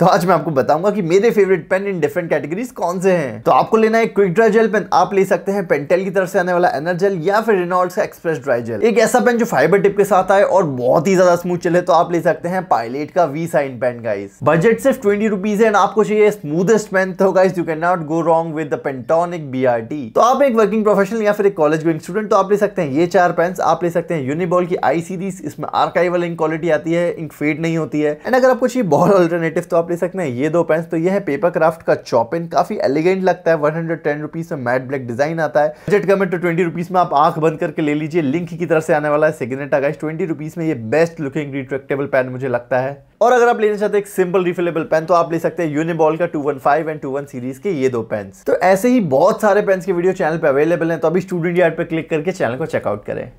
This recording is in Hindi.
तो आज मैं आपको बताऊंगा कि मेरे favourite pen in different categories कौन से हैं तो आपको लेना है क्विक ड्राई जेल पेन आप ले सकते हैं पेंटेल की तरफ से आने वाला एनर्जेल या फिर रिनॉल्ड्स का एक्सप्रेस ड्राई जेल एक ऐसा पेन जो फाइबर टिप के साथ आए और बहुत ही ज्यादा स्मूथ चले तो आप ले सकते हैं पायलट का V sign pen guys budget सिर्फ ट्वेंटी रुपीज है एंड आपको चाहिए स्मूदेस्ट पेन तो guys you can not go wrong with the Pentonic B तो आप एक वर्किंग प्रोफेशनल या फिर एक कॉलेज गोइंग स्टूडेंट तो आप ले सकते हैं ये चार पेन आप ले सकते हैं यूनिबॉल की आई सीरीज इसमें आर्काइवल इंक क्वालिटी आती है इंक फेड नहीं होती है एंड अगर आपको चाहिए बॉल ऑल्टरनेटिव तो आप ले सकते हैं ये दो पेन्स तो ये है पेपर क्राफ्ट का चॉपिन काफी एलिगेंट लगता है वन हंड्रेड टेन रुपीज में मैट ब्लैक डिजाइन आता है बजट कमेंट तो ट्वेंटी रुपीज में आप आंख बंद करके ले लीजिए लिंक की तरफ से आने वाला है सिग्नेटा गाइस ट्वेंटी रुपीज में ये बेस्ट लुकिंग रिट्रेक्टेबल पेन मुझे लगता है और अगर आप लेना चाहते हैं एक सिंपल रिफिलेबल पेन तो आप ले सकते हैं यूनिबॉल का 215 एंड 21 सीरीज के ये दो पेन तो ऐसे ही बहुत सारे पेन के वीडियो चैनल पे अवेलेबल हैं तो अभी स्टूडेंट यार्ड पे क्लिक करके चैनल को चेकआउट करें